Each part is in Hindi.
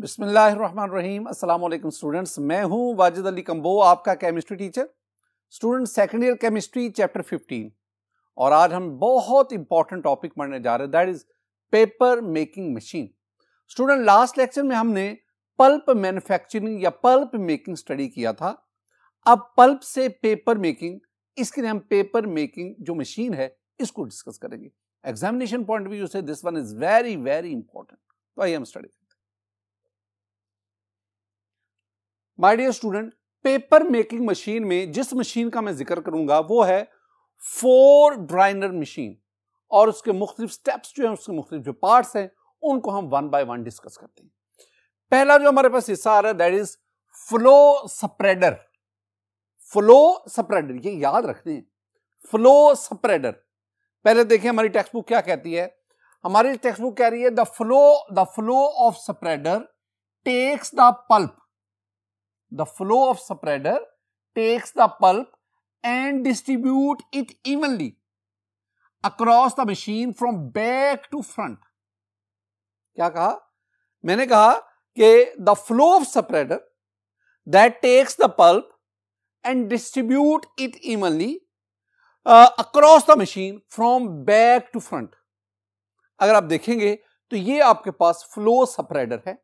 बिसमीम अल्लाम स्टूडेंट्स मैं हूं वाजिद अली कम्बो आपका chemistry teacher student second year chemistry chapter 15 और आज हम बहुत इंपॉर्टेंट टॉपिक पढ़ने जा रहे हैं that is paper making machine student last lecture में हमने पल्प मैन्युफैक्चरिंग या पल्प मेकिंग स्टडी किया था अब पल्प से पेपर मेकिंग इसके लिए हम पेपर मेकिंग जो मशीन है इसको डिस्कस करेंगे एग्जामिनेशन पॉइंट ऑफ व्यू से this one is very very important तो आइए हम study my dear student paper making machine में जिस मशीन का मैं जिक्र करूंगा वो है फोर ड्राइनर मशीन और उसके मुख्तलिफ स्टेप्स जो हैं उसके मुख्तलिफ जो पार्ट्स हैं उनको हम वन बाय वन डिस्कस करते हैं पहला जो हमारे पास हिस्सा आ रहा है that is flow spreader flow spreader ये याद रखते हैं फ्लो स्प्रेडर पहले देखें हमारी टेक्स्ट बुक क्या कहती है हमारी टेक्स्ट बुक कह रही है the flow the flow of spreader takes the pulp The flow of spreader takes the pulp and distribute it evenly across the machine from back to front. क्या कहा मैंने कहा कि the flow of spreader that takes the pulp and distribute it evenly across the machine from back to front अगर आप देखेंगे तो ये आपके पास फ्लो सप्रेडर है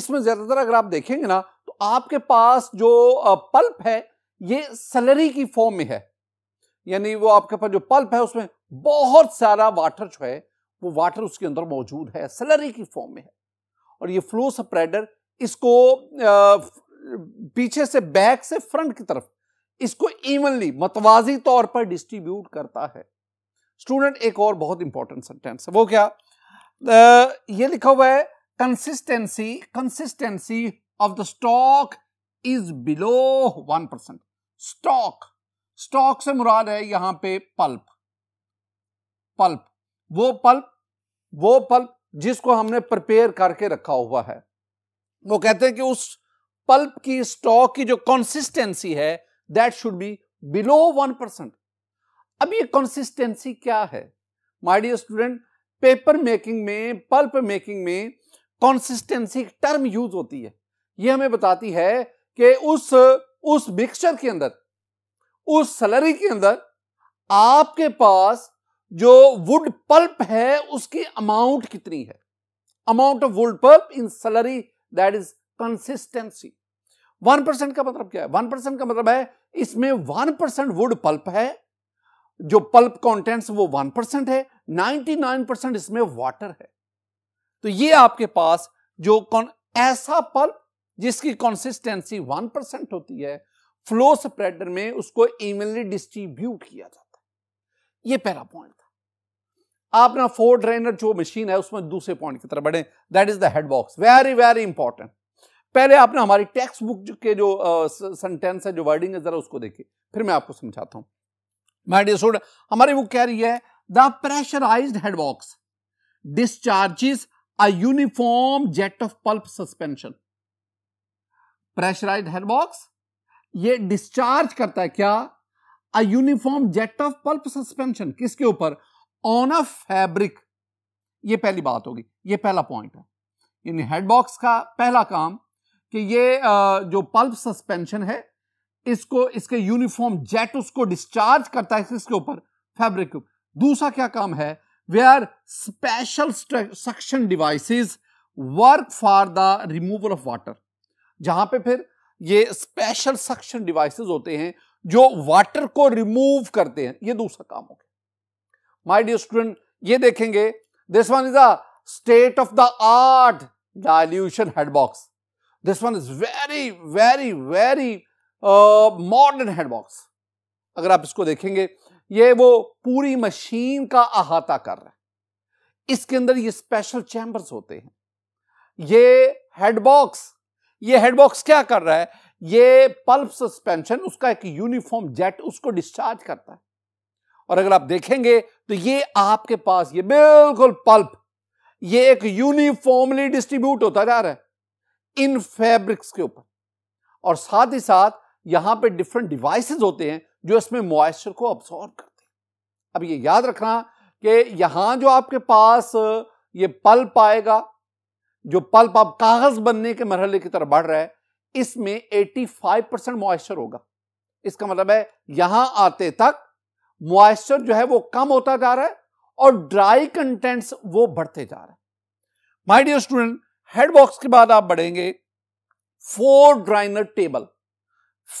इसमें ज्यादातर अगर आप देखेंगे ना आपके पास जो पल्प है ये सैलरी की फॉर्म में है यानी वो आपके पास जो पल्प है उसमें बहुत सारा वाटर जो है वो वाटर उसके अंदर मौजूद है सैलरी की फॉर्म में है और ये फ्लो स्प्रेडर इसको पीछे से बैक से फ्रंट की तरफ इसको इवनली मतवाजी तौर पर डिस्ट्रीब्यूट करता है स्टूडेंट एक और बहुत इंपॉर्टेंट सेंटेंस है वो क्या आ, ये लिखा हुआ है consistency consistency of the stock is below one percent stock stock से मुराद है यहां पे पल्प पल्प वो पल्प वो पल्प जिसको हमने प्रिपेयर करके रखा हुआ है वो कहते हैं कि उस पल्प की स्टॉक की जो कंसिस्टेंसी है that should be below one percent अब ये कंसिस्टेंसी क्या है my dear student paper making में पल्प मेकिंग में कंसिस्टेंसी टर्म यूज होती है ये हमें बताती है कि उस उस मिक्सचर के अंदर उस सलरी के अंदर आपके पास जो वुड पल्प है उसकी अमाउंट कितनी है amount of wood pulp in slurry that is consistency one percent का मतलब क्या है वन परसेंट का मतलब है इसमें वन परसेंट वुड पल्प है जो पल्प कॉन्टेंट वो वन परसेंट है नाइनटी नाइन परसेंट इसमें वाटर है तो ये आपके पास जो कौन ऐसा पल्प जिसकी कंसिस्टेंसी वन परसेंट होती है फ्लो स्प्रेडर में उसको इवनली डिस्ट्रीब्यूट किया जाता है ये पहला पॉइंट था आप ना फोर ड्रेनर जो मशीन है उसमें दूसरे पॉइंट की तरफ बढ़े that is the head box very very important पहले आपने हमारी टेक्स्ट बुक के जो सेंटेंस uh, है जो वर्डिंग है जरा उसको देखिए फिर मैं आपको समझाता हूं माय डियर स्टूडेंट हमारी बुक कह रही है the pressurized headbox box discharges a uniform jet of pulp suspension pressurize headbox ये डिस्चार्ज करता है क्या a uniform jet of pulp suspension किसके ऊपर ऑन अ फैब्रिक ये पहली बात होगी ये पहला पॉइंट है यानी हेडबॉक्स का पहला काम कि ये जो पल्प सस्पेंशन है इसको इसके यूनिफॉर्म जेट उसको डिस्चार्ज करता है इसके ऊपर फैब्रिक के ऊपर दूसरा क्या काम है we are special suction devices work for the removal of water जहां पे फिर ये स्पेशल सक्शन डिवाइसेस होते हैं जो वाटर को रिमूव करते हैं ये दूसरा काम हो गया माय डियर स्टूडेंट ये देखेंगे this one is a state of the art dilution headbox this one is very very very modern headbox अगर आप इसको देखेंगे ये वो पूरी मशीन का अहाता कर रहा है इसके अंदर ये स्पेशल चैम्बर्स होते हैं ये हेडबॉक्स ये हेडबॉक्स क्या कर रहा है ये पल्प सस्पेंशन उसका एक यूनिफॉर्म जेट उसको डिस्चार्ज करता है और अगर आप देखेंगे तो ये आपके पास ये बिल्कुल पल्प ये एक यूनिफॉर्मली डिस्ट्रीब्यूट होता जा रहा है इन फैब्रिक्स के ऊपर और साथ ही साथ यहां पे डिफरेंट डिवाइसेस होते हैं जो इसमें मॉइस्चर को ऑब्सॉर्व करते हैं अब ये याद रखना कि यहां जो आपके पास ये पल्प आएगा जो पल्प आप कागज बनने के मरहले की तरफ बढ़ रहा है इसमें 85 परसेंट मॉइस्चर होगा इसका मतलब है यहां आते तक मॉइस्चर जो है वो कम होता जा रहा है और ड्राई कंटेंट्स वो बढ़ते जा रहे हैं my dear student head box के बाद आप बढ़ेंगे Fourdrinier table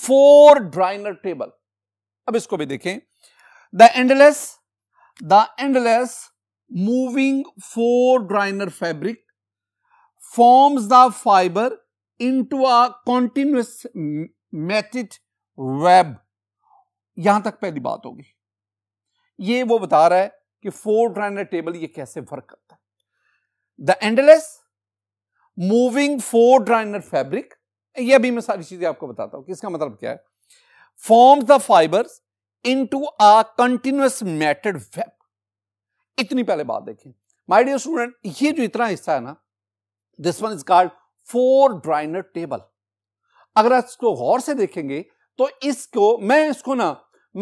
Fourdrinier table अब इसको भी देखें the endless the endless moving Fourdrinier fabric forms the fiber into a continuous matted web यहां तक पहली बात होगी ये वो बता रहा है कि फोर ट्राइनर टेबल ये कैसे वर्क करता है the endless moving Fourdrinier fabric ये अभी मैं सारी चीजें आपको बताता हूं कि इसका मतलब क्या है form the fibers into a continuous matted web इतनी पहले बात देखें माय डियर स्टूडेंट ये जो इतना हिस्सा है ना this one is called Fourdrinier table अगर आप इसको गौर से देखेंगे तो इसको मैं इसको ना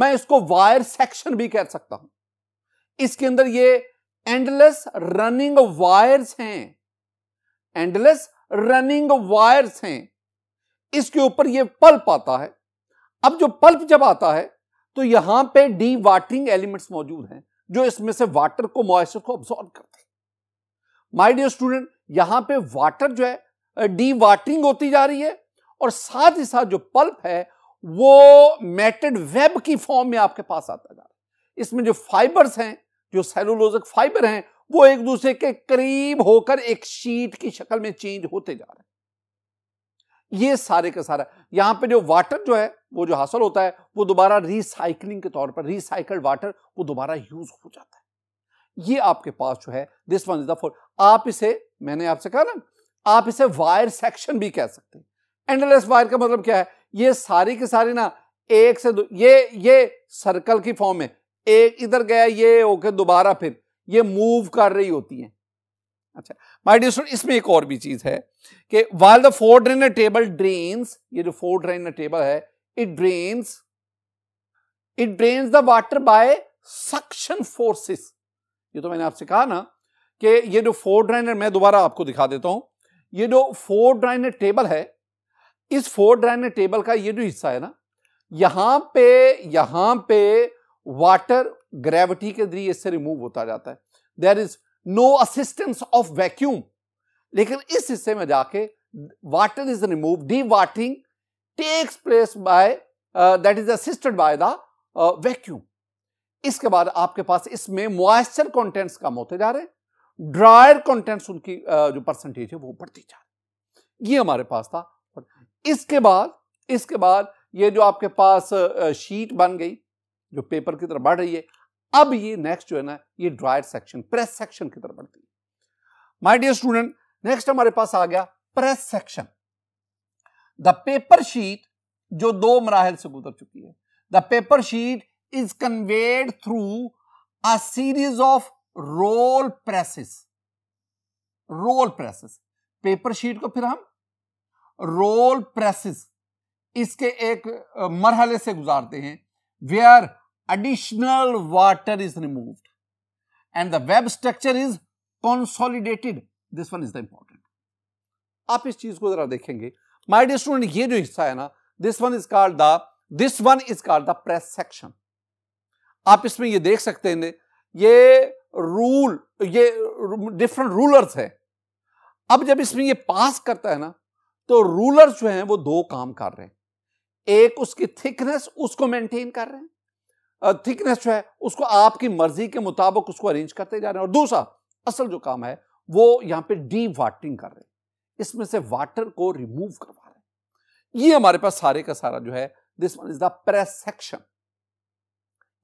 मैं इसको वायर सेक्शन भी कह सकता हूं इसके अंदर ये एंडलेस रनिंग वायर्स हैं एंडलेस रनिंग वायर्स हैं इसके ऊपर ये पल्प आता है अब जो पल्प जब आता है तो यहां पे डी वाटरिंग एलिमेंट्स मौजूद हैं जो इसमें से वाटर को मॉइस्चर को ऑब्जॉर्व करते हैं माय डियर स्टूडेंट यहां पे वाटर जो है डी वाटरिंग होती जा रही है और साथ ही साथ जो पल्प है वो मैटेड वेब की फॉर्म में आपके पास आता जा रहा है इसमें जो फाइबर्स हैं जो सेलुलोजक फाइबर हैं वो एक दूसरे के करीब होकर एक शीट की शक्ल में चेंज होते जा रहे हैं ये सारे का सारा यहां पे जो वाटर जो है वो जो हासिल होता है वो दोबारा रिसाइकलिंग के तौर पर रिसाइकल्ड वाटर वो दोबारा यूज हो जाता है ये आपके पास जो है this one is the four आप इसे मैंने आपसे कहा ना आप इसे वायर सेक्शन भी कह सकते हैं एंडलेस वायर का मतलब क्या है ये सारी की सारी ना एक से दो ये ये सर्कल की फॉर्म है एक इधर गया ये होके दोबारा फिर ये मूव कर रही होती है अच्छा माय डियर स्टूडेंट इसमें एक और भी चीज है कि while the Fourdrinier table drains ये जो फोर ड्रेनर टेबल है it drains it drains the water by suction forces ये तो मैंने आपसे कहा ना कि ये जो फोर ड्राइनर मैं दोबारा आपको दिखा देता हूं ये जो फोर ड्राइनर टेबल है इस फोर ड्राइनर टेबल का ये जो हिस्सा है ना यहां पे यहां पे वाटर ग्रेविटी के जरिए इससे रिमूव होता जाता है there is no assistance of vacuum लेकिन इस हिस्से में जाके water is remove dewatering takes place by that is assisted by the vacuum इसके बाद आपके पास इसमें मॉइस्चर कंटेंट्स कम होते जा रहे हैं ड्रायर कंटेंट्स उनकी जो परसेंटेज है वो बढ़ती जा रही ये हमारे पास था इसके बाद इसके बाद ये जो आपके पास शीट बन गई जो पेपर की तरफ बढ़ रही है अब ये नेक्स्ट जो है ना ये ड्रायर सेक्शन प्रेस सेक्शन की तरफ बढ़ती है माय डियर स्टूडेंट नेक्स्ट हमारे पास आ गया press section the paper sheet जो दो मराहल से गुजर चुकी है the paper sheet is conveyed through a series of roll presses roll presses paper sheet को फिर हम रोल प्रेसेस इसके एक मरहले से गुजारते हैं where additional water is remove and the web structure is consolidated this one is the important आप इस चीज को जरा देखेंगे माई डे स्टूडेंट ये जो हिस्सा है ना this one is called the this one is called the press section आप इसमें ये देख सकते हैं ये रूल ये डिफरेंट रूलर्स हैं अब जब इसमें ये पास करता है ना तो रूलर्स जो हैं वो दो काम कर रहे हैं एक उसकी थिकनेस उसको मेंटेन कर रहे हैं थिकनेस जो है उसको आपकी मर्जी के मुताबिक उसको अरेंज करते जा रहे हैं और दूसरा असल जो काम है वो यहां पे डी वाटरिंग कर रहे हैं इसमें से वाटर को रिमूव करवा रहे हैं ये हमारे पास सारे का सारा जो है this one is the press section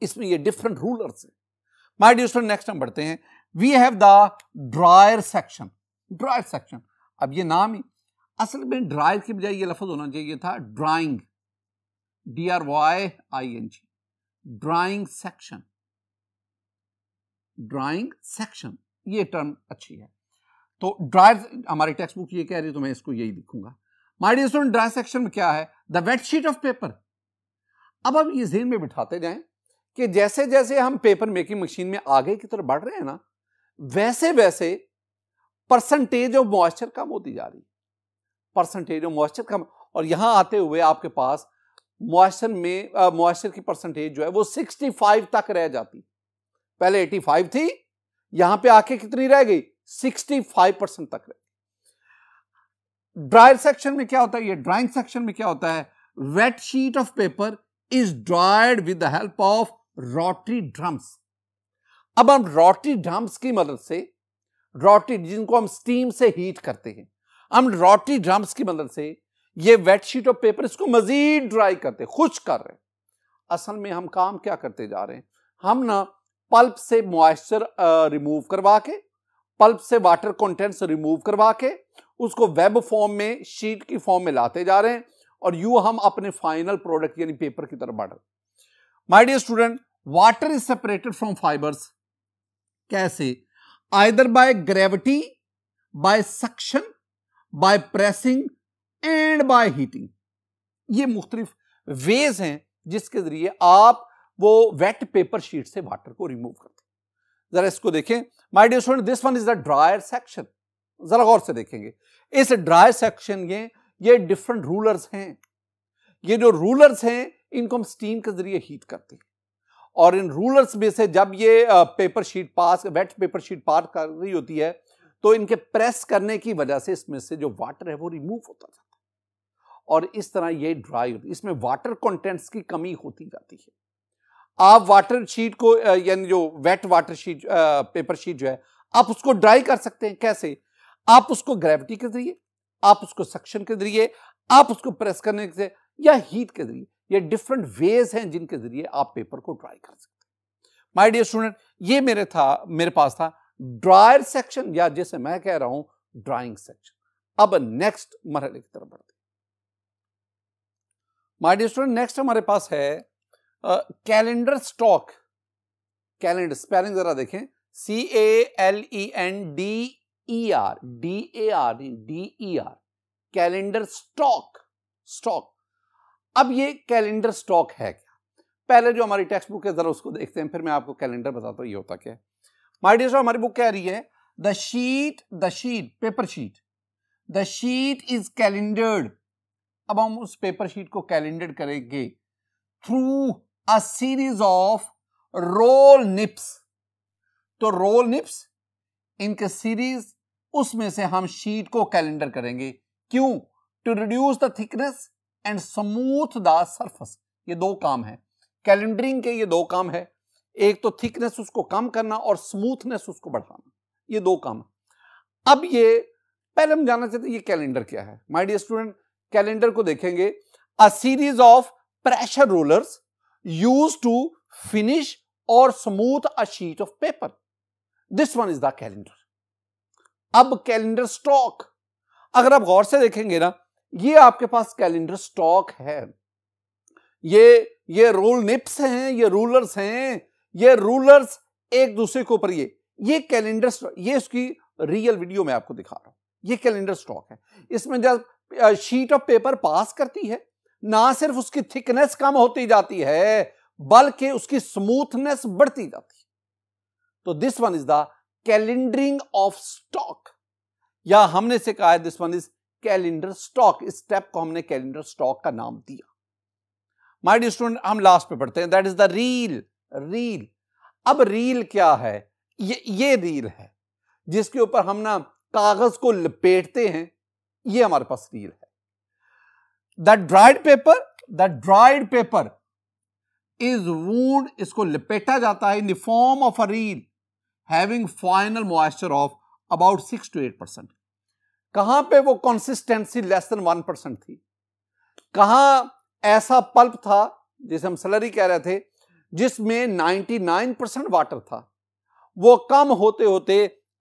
इसमें ये डिफरेंट रूलर्स हैं माय डियर स्टूडेंट नेक्स्ट हम बढ़ते हैं we have the dryer section dryer section अब ये नाम ही असल में ड्रायर की बजाय ये लफज होना चाहिए था drying D R Y I N G drying section drying section ये टर्म अच्छी है तो ड्रायर हमारी टेक्स्ट बुक ये कह रही है तो मैं इसको यही लिखूंगा my dear student dryer section में क्या है the wet sheet of paper अब हम ये जेन में बिठाते जाएं कि जैसे जैसे हम पेपर मेकिंग मशीन में आगे की तरफ बढ़ रहे हैं ना वैसे वैसे परसेंटेज ऑफ मॉइस्चर कम होती जा रही परसेंटेज ऑफ मॉइस्चर कम और यहां आते हुए आपके पास मॉइस्चर में मॉइस्चर की परसेंटेज जो है वो 65 तक रह जाती पहले 85 थी यहां पे आके कितनी रह गई 65 परसेंट तक रह ड्रायर सेक्शन में क्या होता है ये ड्राइंग सेक्शन में क्या होता है wet sheet of paper is dried with the help of rotary drums अब हम रोटरी ड्रम्स की मदद से रोटरी जिनको हम स्टीम से हीट करते हैं हम रोटी ड्रम्स की मदद से ये वेट शीट ऑफ पेपर इसको मजीद ड्राई करते खुश कर रहे असल में हम काम क्या करते जा रहे हैं हम ना पल्प से मॉइस्चर रिमूव करवा के पल्प से वाटर कंटेंट्स रिमूव करवा के उसको वेब फॉर्म में शीट की फॉर्म में लाते जा रहे हैं और यू हम अपने फाइनल प्रोडक्ट यानी पेपर की तरफ बढ़ रहे my dear student water is separated from fibres कैसे either by gravity by suction by pressing and by heating ये मुख्तलिफ वेज हैं जिसके जरिए आप वो वेट पेपर शीट से वाटर को रिमूव करते हैं जरा इसको देखें my dear student this one is the dryer section जरा गौर से देखेंगे इस ड्रायर सेक्शन में ये डिफरेंट रूलर्स हैं ये जो रूलर्स हैं इनको हम स्टीम के जरिए हीट करते हैं और इन रूलर्स में से जब ये पेपर शीट पास वेट पेपर शीट पार कर रही होती है तो इनके प्रेस करने की वजह से इसमें से जो वाटर है वो रिमूव होता जाता है और इस तरह ये ड्राई होती इसमें वाटर कंटेंट्स की कमी होती जाती है आप वाटर शीट को यानी जो wet water sheet paper sheet जो है आप उसको ड्राई कर सकते हैं कैसे आप उसको ग्रेविटी के जरिए आप उसको सक्शन के जरिए आप उसको प्रेस करने के या हीट के जरिए ये डिफरेंट वेज हैं जिनके जरिए आप पेपर को ड्राई कर सकते हैं माय डियर स्टूडेंट ये मेरे था मेरे पास था ड्रायर सेक्शन या जैसे मैं कह रहा हूं ड्राइंग सेक्शन अब नेक्स्ट मरहले की तरफ बढ़ते माई डियर स्टूडेंट नेक्स्ट हमारे पास है कैलेंडर स्टॉक कैलेंडर स्पेलिंग जरा देखें C A L E N D E R D A R D E R calendar stock stock अब ये कैलेंडर स्टॉक है क्या पहले जो हमारी टेक्स्ट बुक है ज़रा उसको देखते हैं फिर मैं आपको कैलेंडर बताता हूँ ये होता क्या माय डियर माइडियर हमारी बुक कह रही है the sheet the sheet paper sheet the sheet is calendered अब हम उस पेपर शीट को कैलेंडर करेंगे through a series of roll nips तो रोल निप्स इनके सीरीज उसमें से हम शीट को कैलेंडर करेंगे क्यों to reduce the thickness and smooth the surface ये दो काम है कैलेंडरिंग के ये दो काम है एक तो थिकनेस उसको कम करना और स्मूथनेस उसको बढ़ाना ये दो काम है अब ये पहले हम जानना चाहते हैं ये कैलेंडर क्या है माय डियर स्टूडेंट कैलेंडर को देखेंगे a series of pressure rollers use to finish और smooth a sheet of paper this one is the calendar अब कैलेंडर स्टॉक अगर आप गौर से देखेंगे ना ये आपके पास कैलेंडर स्टॉक है ये ये रोल निप्स हैं ये रूलर्स हैं ये रूलर्स एक दूसरे के ऊपर ये ये कैलेंडर ये उसकी रियल वीडियो में आपको दिखा रहा हूं ये कैलेंडर स्टॉक है इसमें जब शीट ऑफ पेपर पास करती है ना सिर्फ उसकी थिकनेस कम होती जाती है बल्कि उसकी स्मूथनेस बढ़ती जाती है तो this one is the calendering of stock या हमने से कहा है this one is calendar stock इस स्टेप को हमने कैलेंडर स्टॉक का नाम दिया डियर स्टूडेंट हम लास्ट पे पढ़ते हैं that is the reel reel अब रील क्या है ये ये रील है जिसके ऊपर हम ना कागज को लपेटते हैं ये हमारे पास रील है the dried paper the dried paper is wound इसको लपेटा जाता है in the form of a reel having final moisture of about six to eight percent कहां पे वो consistency less than one percent थी कहां ऐसा पल्प था जिसे हम सलरी कह रहे थे जिसमें नाइन्टी नाइन परसेंट वाटर था वो कम होते होते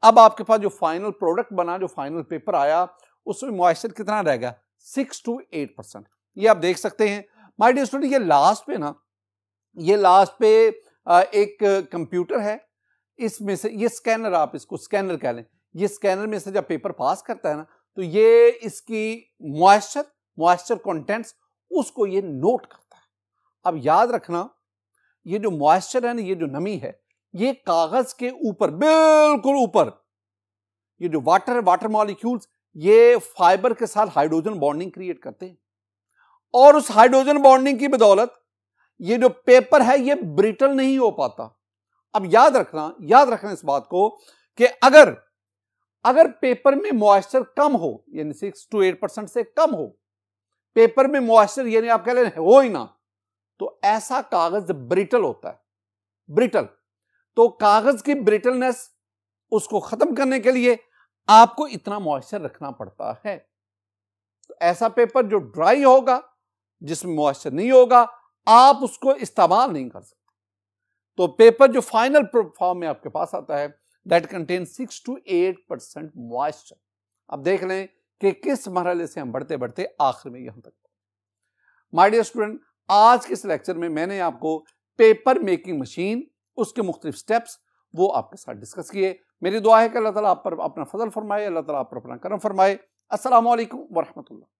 अब आपके पास जो फाइनल प्रोडक्ट बना जो फाइनल पेपर आया उसमें मॉइस्चर कितना रहेगा सिक्स टू एट परसेंट ये आप देख सकते हैं माय डियर स्टूडेंट ये लास्ट पे ना ये लास्ट पे एक कंप्यूटर है इसमें से ये स्कैनर आप इसको स्कैनर कह लें ये स्कैनर में से जब पेपर पास करता है ना तो ये इसकी मॉइस्चर मॉइस्चर कंटेंट्स उसको ये नोट करता है अब याद रखना ये जो मॉइस्चर है ना ये जो नमी है ये कागज के ऊपर बिल्कुल ऊपर ये जो वाटर वाटर मॉलिक्यूल्स ये फाइबर के साथ हाइड्रोजन बॉन्डिंग क्रिएट करते हैं और उस हाइड्रोजन बॉन्डिंग की बदौलत ये जो पेपर है ये ब्रिटल नहीं हो पाता अब याद रखना याद रखना इस बात को कि अगर अगर पेपर में मॉइस्चर कम हो यानी सिक्स टू एट परसेंट से कम हो पेपर में मॉइस्चर यानी आप कह रहे हैं हो ही ना तो ऐसा कागज ब्रिटल होता है ब्रिटल तो कागज की ब्रिटलनेस उसको खत्म करने के लिए आपको इतना मॉइस्चर रखना पड़ता है तो ऐसा पेपर जो ड्राई होगा जिसमें मॉइस्चर नहीं होगा आप उसको इस्तेमाल नहीं कर सकते तो पेपर जो फाइनल फॉर्म में आपके पास आता है that contain six to eight percent moisture अब देख लें कि किस मरहले से हम बढ़ते बढ़ते आखिर में यहां तक माई डियर स्टूडेंट आज के इस लेक्चर में मैंने आपको पेपर मेकिंग मशीन उसके मुख्तलिफ स्टेप्स वो आपके साथ डिस्कस किए मेरी दुआ है कि अल्लाह ताला आप पर अपना फजल फरमाए अल्लाह ताला आप पर अपना करम फरमाए असलकम वरहमल्ला